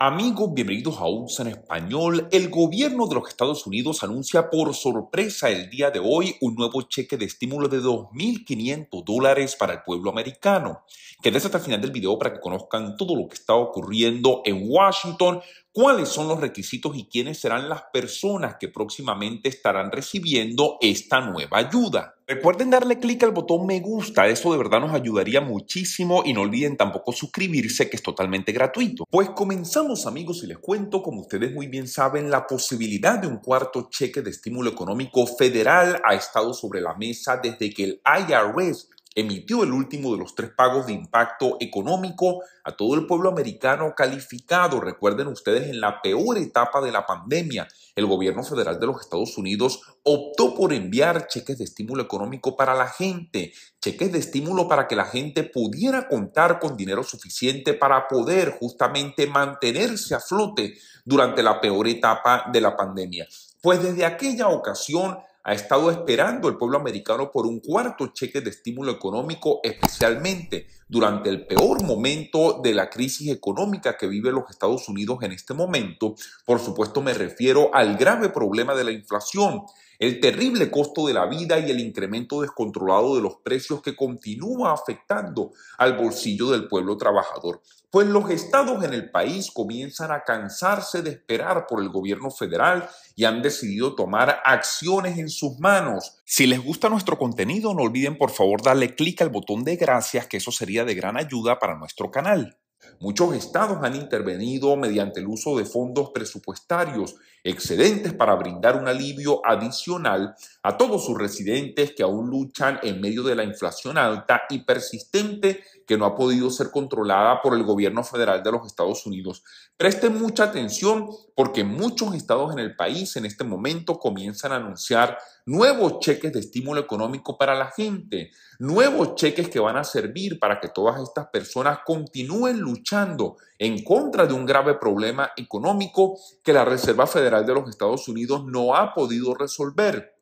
Amigos, bienvenidos a USA en español. El gobierno de los Estados Unidos anuncia por sorpresa el día de hoy un nuevo cheque de estímulo de 2.500 dólares para el pueblo americano. Quédese hasta el final del video para que conozcan todo lo que está ocurriendo en Washington cuáles son los requisitos y quiénes serán las personas que próximamente estarán recibiendo esta nueva ayuda. Recuerden darle clic al botón me gusta, eso de verdad nos ayudaría muchísimo y no olviden tampoco suscribirse que es totalmente gratuito. Pues comenzamos amigos y les cuento, como ustedes muy bien saben, la posibilidad de un cuarto cheque de estímulo económico federal ha estado sobre la mesa desde que el IRS emitió el último de los tres pagos de impacto económico a todo el pueblo americano calificado. Recuerden ustedes, en la peor etapa de la pandemia, el gobierno federal de los Estados Unidos optó por enviar cheques de estímulo económico para la gente, cheques de estímulo para que la gente pudiera contar con dinero suficiente para poder justamente mantenerse a flote durante la peor etapa de la pandemia. Pues desde aquella ocasión ha estado esperando el pueblo americano por un cuarto cheque de estímulo económico, especialmente durante el peor momento de la crisis económica que vive los Estados Unidos en este momento. Por supuesto, me refiero al grave problema de la inflación el terrible costo de la vida y el incremento descontrolado de los precios que continúa afectando al bolsillo del pueblo trabajador, pues los estados en el país comienzan a cansarse de esperar por el gobierno federal y han decidido tomar acciones en sus manos. Si les gusta nuestro contenido, no olviden por favor darle clic al botón de gracias, que eso sería de gran ayuda para nuestro canal. Muchos estados han intervenido mediante el uso de fondos presupuestarios excedentes para brindar un alivio adicional a todos sus residentes que aún luchan en medio de la inflación alta y persistente que no ha podido ser controlada por el gobierno federal de los Estados Unidos. Preste mucha atención porque muchos estados en el país en este momento comienzan a anunciar nuevos cheques de estímulo económico para la gente, nuevos cheques que van a servir para que todas estas personas continúen luchando en contra de un grave problema económico que la Reserva Federal de los Estados Unidos no ha podido resolver.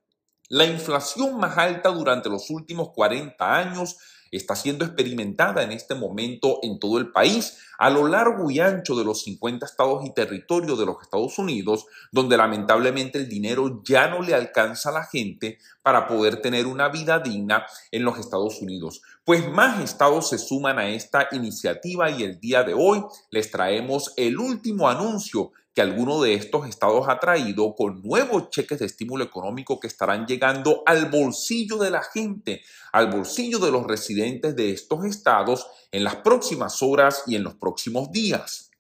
La inflación más alta durante los últimos 40 años está siendo experimentada en este momento en todo el país, a lo largo y ancho de los 50 estados y territorios de los Estados Unidos, donde lamentablemente el dinero ya no le alcanza a la gente para poder tener una vida digna en los Estados Unidos. Pues más estados se suman a esta iniciativa y el día de hoy les traemos el último anuncio que alguno de estos estados ha traído con nuevos cheques de estímulo económico que estarán llegando al bolsillo de la gente, al bolsillo de los residentes de estos estados en las próximas horas y en los próximos días.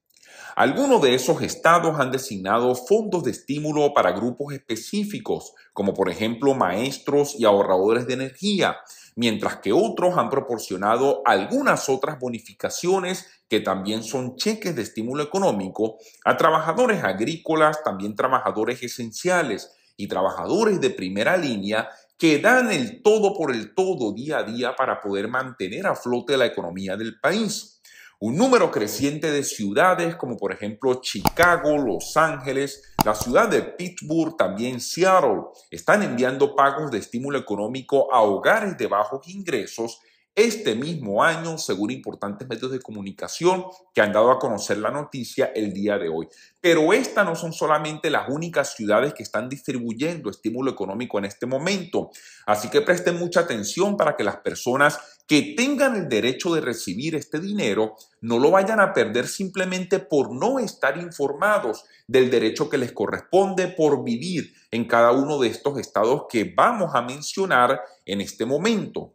Algunos de esos estados han designado fondos de estímulo para grupos específicos, como por ejemplo maestros y ahorradores de energía, mientras que otros han proporcionado algunas otras bonificaciones que también son cheques de estímulo económico, a trabajadores agrícolas, también trabajadores esenciales y trabajadores de primera línea que dan el todo por el todo día a día para poder mantener a flote la economía del país. Un número creciente de ciudades como por ejemplo Chicago, Los Ángeles, la ciudad de Pittsburgh, también Seattle, están enviando pagos de estímulo económico a hogares de bajos ingresos este mismo año, según importantes medios de comunicación que han dado a conocer la noticia el día de hoy. Pero estas no son solamente las únicas ciudades que están distribuyendo estímulo económico en este momento. Así que presten mucha atención para que las personas que tengan el derecho de recibir este dinero no lo vayan a perder simplemente por no estar informados del derecho que les corresponde por vivir en cada uno de estos estados que vamos a mencionar en este momento.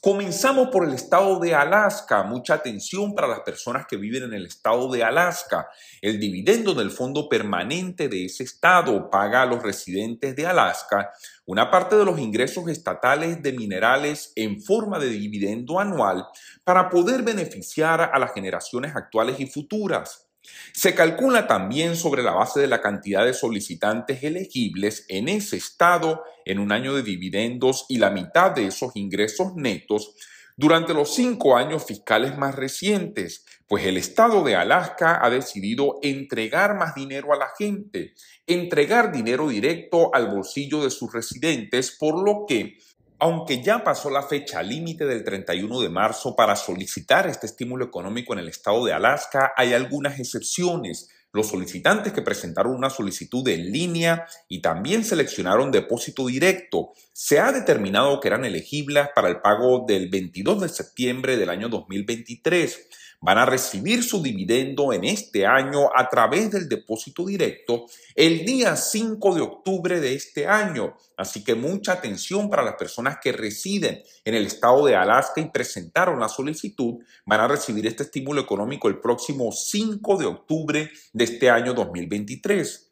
Comenzamos por el estado de Alaska. Mucha atención para las personas que viven en el estado de Alaska. El dividendo del fondo permanente de ese estado paga a los residentes de Alaska una parte de los ingresos estatales de minerales en forma de dividendo anual para poder beneficiar a las generaciones actuales y futuras. Se calcula también sobre la base de la cantidad de solicitantes elegibles en ese estado en un año de dividendos y la mitad de esos ingresos netos durante los cinco años fiscales más recientes, pues el estado de Alaska ha decidido entregar más dinero a la gente, entregar dinero directo al bolsillo de sus residentes, por lo que aunque ya pasó la fecha límite del 31 de marzo para solicitar este estímulo económico en el estado de Alaska, hay algunas excepciones. Los solicitantes que presentaron una solicitud en línea y también seleccionaron depósito directo, se ha determinado que eran elegibles para el pago del 22 de septiembre del año 2023 van a recibir su dividendo en este año a través del depósito directo el día 5 de octubre de este año. Así que mucha atención para las personas que residen en el estado de Alaska y presentaron la solicitud, van a recibir este estímulo económico el próximo 5 de octubre de este año 2023.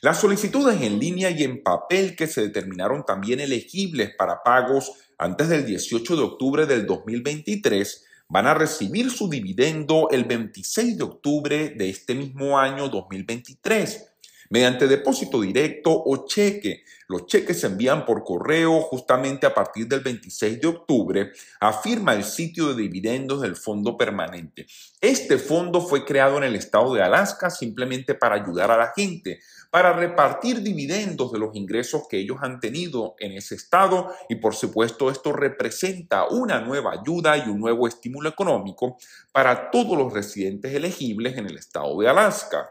Las solicitudes en línea y en papel que se determinaron también elegibles para pagos antes del 18 de octubre del 2023 van a recibir su dividendo el 26 de octubre de este mismo año 2023 mediante depósito directo o cheque. Los cheques se envían por correo justamente a partir del 26 de octubre, afirma el sitio de dividendos del Fondo Permanente. Este fondo fue creado en el estado de Alaska simplemente para ayudar a la gente para repartir dividendos de los ingresos que ellos han tenido en ese estado y por supuesto esto representa una nueva ayuda y un nuevo estímulo económico para todos los residentes elegibles en el estado de Alaska.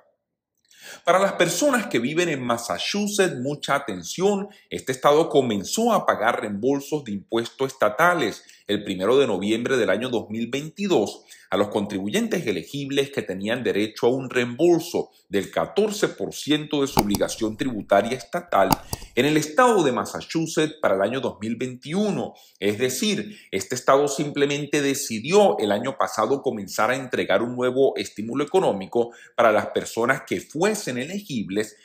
Para las personas que viven en Massachusetts, mucha atención, este estado comenzó a pagar reembolsos de impuestos estatales el primero de noviembre del año 2022 a los contribuyentes elegibles que tenían derecho a un reembolso del 14% de su obligación tributaria estatal en el estado de Massachusetts para el año 2021. Es decir, este estado simplemente decidió el año pasado comenzar a entregar un nuevo estímulo económico para las personas que fuesen elegibles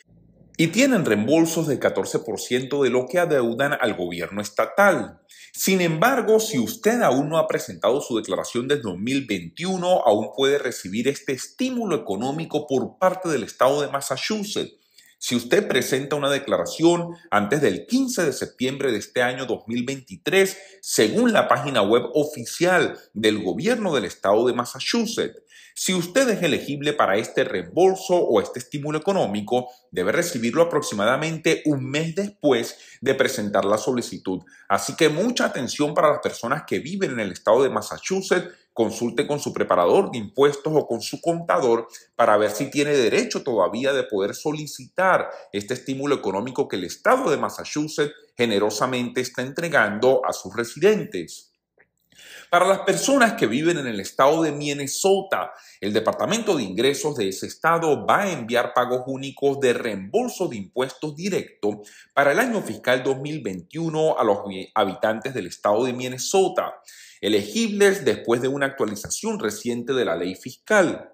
y tienen reembolsos del 14% de lo que adeudan al gobierno estatal. Sin embargo, si usted aún no ha presentado su declaración del 2021, aún puede recibir este estímulo económico por parte del estado de Massachusetts si usted presenta una declaración antes del 15 de septiembre de este año 2023, según la página web oficial del gobierno del estado de Massachusetts, si usted es elegible para este reembolso o este estímulo económico, debe recibirlo aproximadamente un mes después de presentar la solicitud. Así que mucha atención para las personas que viven en el estado de Massachusetts consulte con su preparador de impuestos o con su contador para ver si tiene derecho todavía de poder solicitar este estímulo económico que el Estado de Massachusetts generosamente está entregando a sus residentes. Para las personas que viven en el estado de Minnesota, el Departamento de Ingresos de ese estado va a enviar pagos únicos de reembolso de impuestos directo para el año fiscal 2021 a los habitantes del estado de Minnesota, elegibles después de una actualización reciente de la ley fiscal.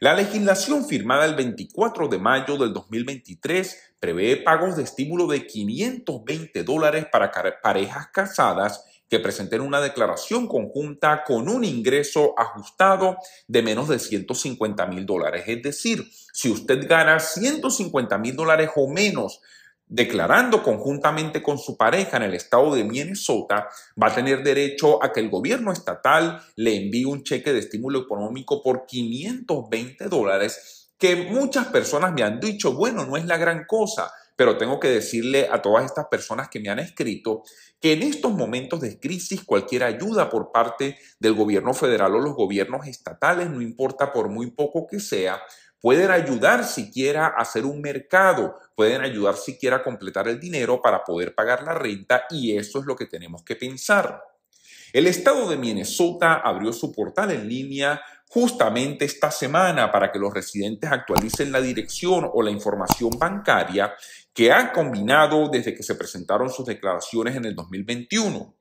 La legislación firmada el 24 de mayo del 2023 prevé pagos de estímulo de 520 dólares para parejas casadas que presenten una declaración conjunta con un ingreso ajustado de menos de 150 mil dólares. Es decir, si usted gana 150 mil dólares o menos declarando conjuntamente con su pareja en el estado de Minnesota, va a tener derecho a que el gobierno estatal le envíe un cheque de estímulo económico por 520 dólares, que muchas personas me han dicho, bueno, no es la gran cosa, pero tengo que decirle a todas estas personas que me han escrito que en estos momentos de crisis cualquier ayuda por parte del gobierno federal o los gobiernos estatales, no importa por muy poco que sea, pueden ayudar siquiera a hacer un mercado, pueden ayudar siquiera a completar el dinero para poder pagar la renta y eso es lo que tenemos que pensar. El estado de Minnesota abrió su portal en línea justamente esta semana para que los residentes actualicen la dirección o la información bancaria que han combinado desde que se presentaron sus declaraciones en el 2021.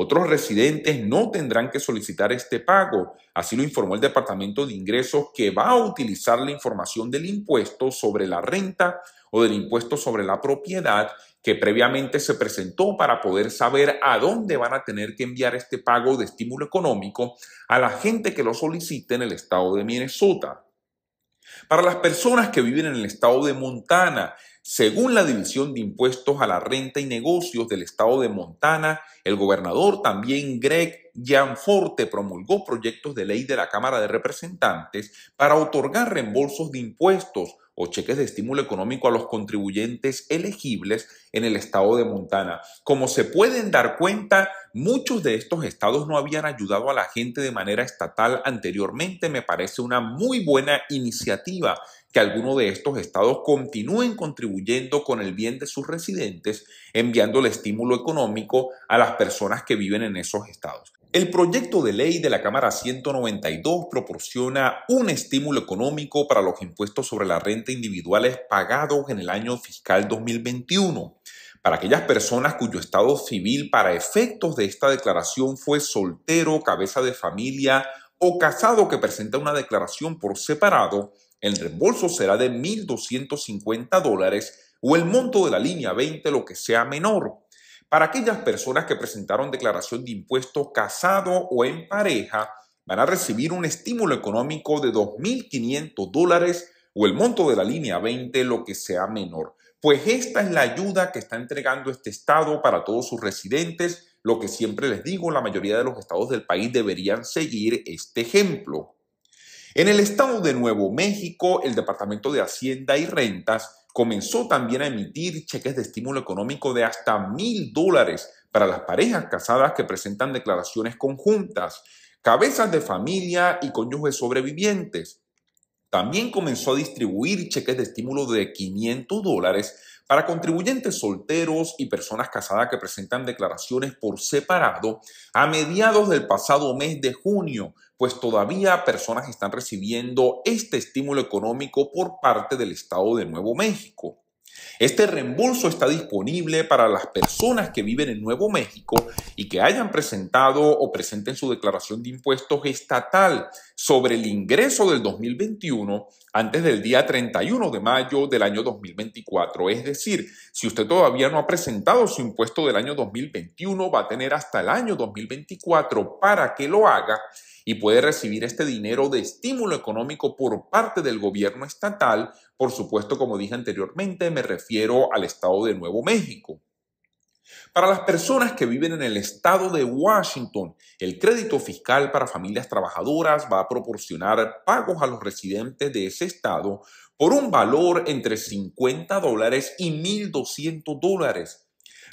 Otros residentes no tendrán que solicitar este pago, así lo informó el Departamento de Ingresos que va a utilizar la información del impuesto sobre la renta o del impuesto sobre la propiedad que previamente se presentó para poder saber a dónde van a tener que enviar este pago de estímulo económico a la gente que lo solicite en el estado de Minnesota. Para las personas que viven en el estado de Montana, según la División de Impuestos a la Renta y Negocios del estado de Montana, el gobernador también Greg Gianforte promulgó proyectos de ley de la Cámara de Representantes para otorgar reembolsos de impuestos o cheques de estímulo económico a los contribuyentes elegibles en el estado de Montana. Como se pueden dar cuenta, muchos de estos estados no habían ayudado a la gente de manera estatal anteriormente. Me parece una muy buena iniciativa que algunos de estos estados continúen contribuyendo con el bien de sus residentes, enviando el estímulo económico a las personas que viven en esos estados. El proyecto de ley de la Cámara 192 proporciona un estímulo económico para los impuestos sobre la renta individuales pagados en el año fiscal 2021 para aquellas personas cuyo estado civil para efectos de esta declaración fue soltero, cabeza de familia o casado que presenta una declaración por separado, el reembolso será de 1.250 dólares o el monto de la línea 20, lo que sea menor. Para aquellas personas que presentaron declaración de impuestos casado o en pareja, van a recibir un estímulo económico de 2.500 dólares o el monto de la línea 20, lo que sea menor. Pues esta es la ayuda que está entregando este Estado para todos sus residentes, lo que siempre les digo, la mayoría de los estados del país deberían seguir este ejemplo. En el estado de Nuevo México, el Departamento de Hacienda y Rentas comenzó también a emitir cheques de estímulo económico de hasta mil dólares para las parejas casadas que presentan declaraciones conjuntas, cabezas de familia y cónyuges sobrevivientes. También comenzó a distribuir cheques de estímulo de 500 dólares para contribuyentes solteros y personas casadas que presentan declaraciones por separado a mediados del pasado mes de junio, pues todavía personas están recibiendo este estímulo económico por parte del Estado de Nuevo México. Este reembolso está disponible para las personas que viven en Nuevo México y que hayan presentado o presenten su declaración de impuestos estatal sobre el ingreso del 2021 antes del día 31 de mayo del año 2024. Es decir, si usted todavía no ha presentado su impuesto del año 2021, va a tener hasta el año 2024 para que lo haga y puede recibir este dinero de estímulo económico por parte del gobierno estatal. Por supuesto, como dije anteriormente, me refiero al estado de Nuevo México. Para las personas que viven en el estado de Washington, el crédito fiscal para familias trabajadoras va a proporcionar pagos a los residentes de ese estado por un valor entre 50 dólares y 1.200 dólares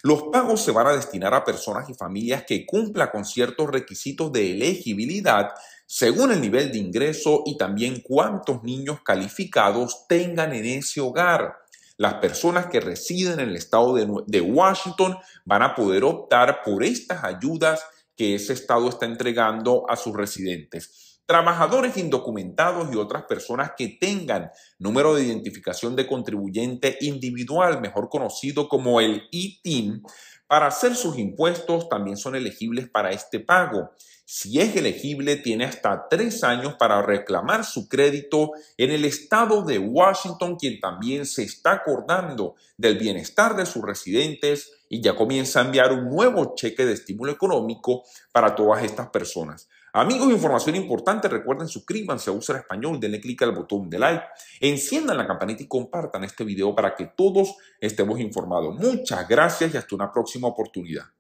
los pagos se van a destinar a personas y familias que cumplan con ciertos requisitos de elegibilidad según el nivel de ingreso y también cuántos niños calificados tengan en ese hogar. Las personas que residen en el estado de, Washington van a poder optar por estas ayudas que ese estado está entregando a sus residentes trabajadores indocumentados y otras personas que tengan número de identificación de contribuyente individual, mejor conocido como el ITIN, para hacer sus impuestos también son elegibles para este pago. Si es elegible, tiene hasta tres años para reclamar su crédito en el estado de Washington, quien también se está acordando del bienestar de sus residentes y ya comienza a enviar un nuevo cheque de estímulo económico para todas estas personas. Amigos, información importante, recuerden suscríbanse a Usar Español, denle clic al botón de like, enciendan la campanita y compartan este video para que todos estemos informados. Muchas gracias y hasta una próxima oportunidad.